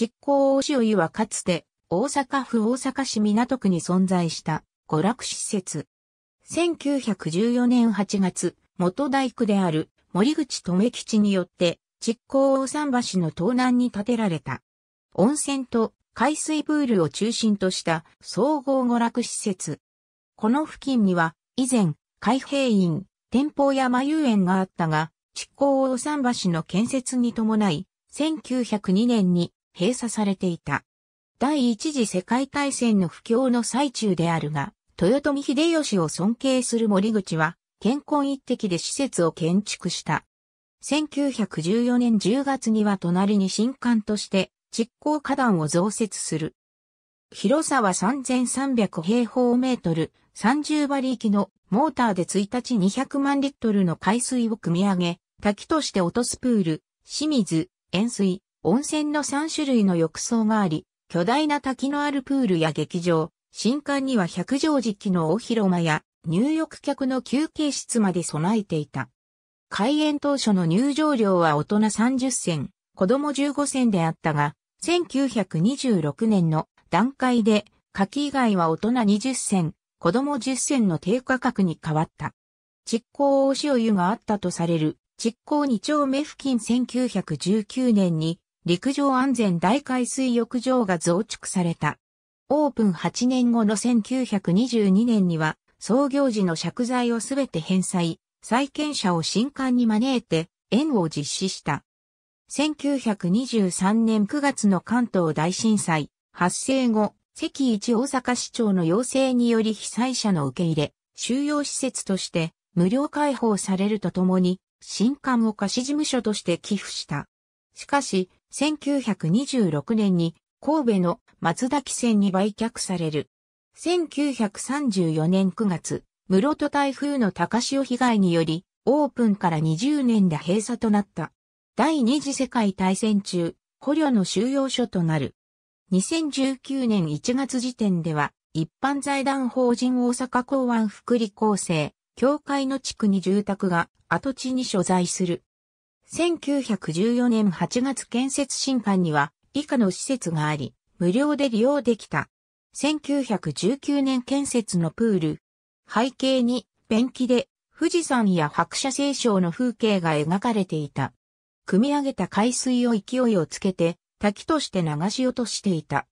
実行押いはかつて、大阪府大阪市港区に存在した娯楽施設。1914年8月、元大工である森口留吉によって、実行大桟橋の東南に建てられた。温泉と海水プールを中心とした総合娯楽施設。この付近には、以前、海兵院、天保山遊園があったが、実行大桟橋の建設に伴い、1902年に閉鎖されていた。第一次世界大戦の不況の最中であるが、豊臣秀吉を尊敬する森口は、健康一滴で施設を建築した。1914年10月には隣に新館として、実行花壇を増設する。広さは3300平方メートル、30馬力のモーターで1日200万リットルの海水を汲み上げ、滝として落とすプール、清水、塩水、温泉の3種類の浴槽があり、巨大な滝のあるプールや劇場、新館には百畳敷の大広間や入浴客の休憩室まで備えていた。開園当初の入場料は大人30銭、子供15銭であったが、1926年の段階で、柿以外は大人20銭、子供10銭の低価格に変わった。実行大塩湯があったとされる、実行2丁目付近1919年に陸上安全大海水浴場が増築された。オープン8年後の1922年には、創業時の借財をすべて返済、債権者を新館に招いて、縁を実施した。1923年9月の関東大震災発生後、関一大阪市長の要請により被災者の受け入れ、収容施設として無料開放されるとともに、新館を貸し事務所として寄付した。しかし、1926年に神戸の松田汽船に売却される。1934年9月、室戸台風の高潮被害により、オープンから20年で閉鎖となった。第二次世界大戦中、捕虜の収容所となる。2019年1月時点では、一般財団法人大阪港湾福利厚生、協会の地区に住宅が跡地に所在する。1914年8月建設新館には以下の施設があり、無料で利用できた。1919年建設のプール。背景に、便器で、富士山や白車清少の風景が描かれていた。組み上げた海水を勢いをつけて、滝として流し落としていた。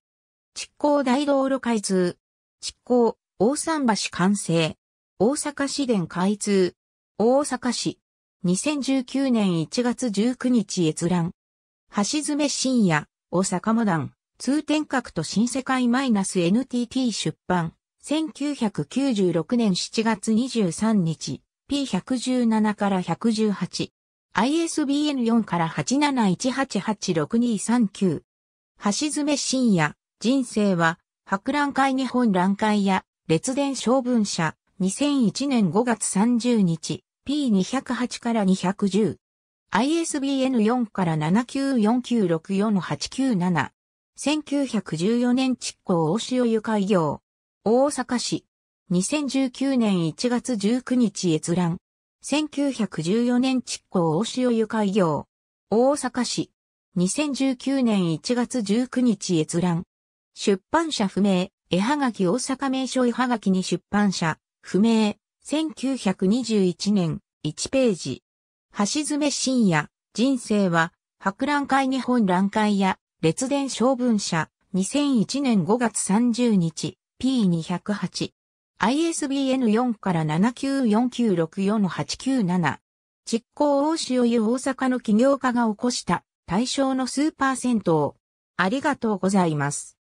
築港大道路開通。築港、大桟橋完成。大阪市電開通。大阪市、2019年1月19日閲覧。橋爪深夜、大阪モダン、通天閣と新世界マイナス -NTT 出版。1996年7月23日、P117 から118。ISBN4 から871886239。橋爪深夜、人生は、博覧会日本覧会や、列伝小文社、2001年5月30日。P208 から210。ISBN4 から7 9 4 9 6 4 8 9 7 1914年執行大塩湯海業。大阪市。2019年1月19日閲覧。1914年執行大塩湯海業。大阪市。2019年1月19日閲覧。出版社不明。絵はがき大阪名所絵はがきに出版社。不明。1921年、1ページ。橋爪深夜、人生は、博覧会日本覧会や、列伝小文社、2001年5月30日、P208。ISBN4 から794964-897。実行大塩ゆ大阪の起業家が起こした対象の数パーセントを。ありがとうございます。